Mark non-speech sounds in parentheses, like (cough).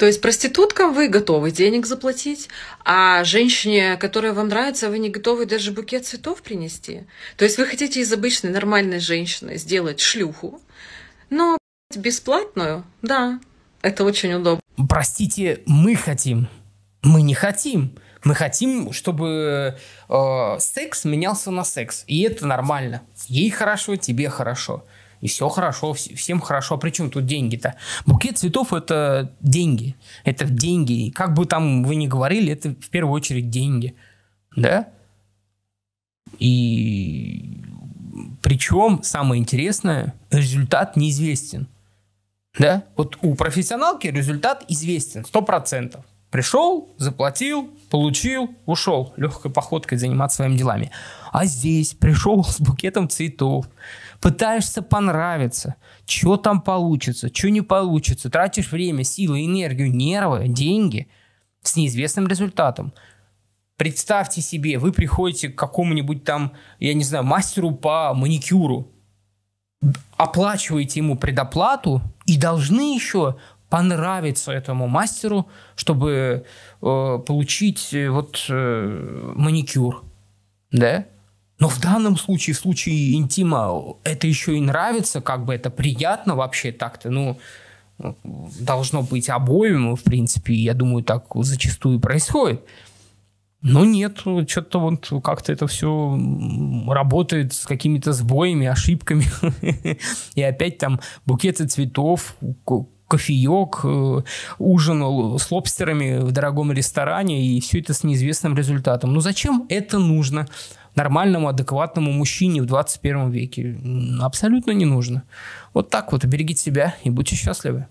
То есть проституткам вы готовы денег заплатить, а женщине, которая вам нравится, вы не готовы даже букет цветов принести. То есть вы хотите из обычной нормальной женщины сделать шлюху, но бесплатную, да, это очень удобно. Простите, мы хотим. Мы не хотим. Мы хотим, чтобы э, секс менялся на секс. И это нормально. Ей хорошо, тебе хорошо и все хорошо, всем хорошо. А при чем тут деньги-то? Букет цветов – это деньги. Это деньги. И как бы там вы ни говорили, это в первую очередь деньги. Да? И причем, самое интересное, результат неизвестен. Да? Вот у профессионалки результат известен, сто процентов. Пришел, заплатил, получил, ушел легкой походкой заниматься своими делами. А здесь пришел (laughs) с букетом цветов, пытаешься понравиться, что там получится, что не получится, тратишь время, силы, энергию, нервы, деньги с неизвестным результатом. Представьте себе, вы приходите к какому-нибудь там, я не знаю, мастеру по маникюру, оплачиваете ему предоплату и должны еще понравиться этому мастеру, чтобы э, получить э, вот э, маникюр, да? Но в данном случае, в случае интима, это еще и нравится, как бы это приятно вообще так-то, ну, должно быть обоим, в принципе, я думаю, так зачастую происходит. Но нет, что-то вот как-то это все работает с какими-то сбоями, ошибками. (laughs) И опять там букеты цветов, кофеек, э, ужинал с лобстерами в дорогом ресторане, и все это с неизвестным результатом. Ну зачем это нужно нормальному, адекватному мужчине в 21 веке? Абсолютно не нужно. Вот так вот, берегите себя и будьте счастливы.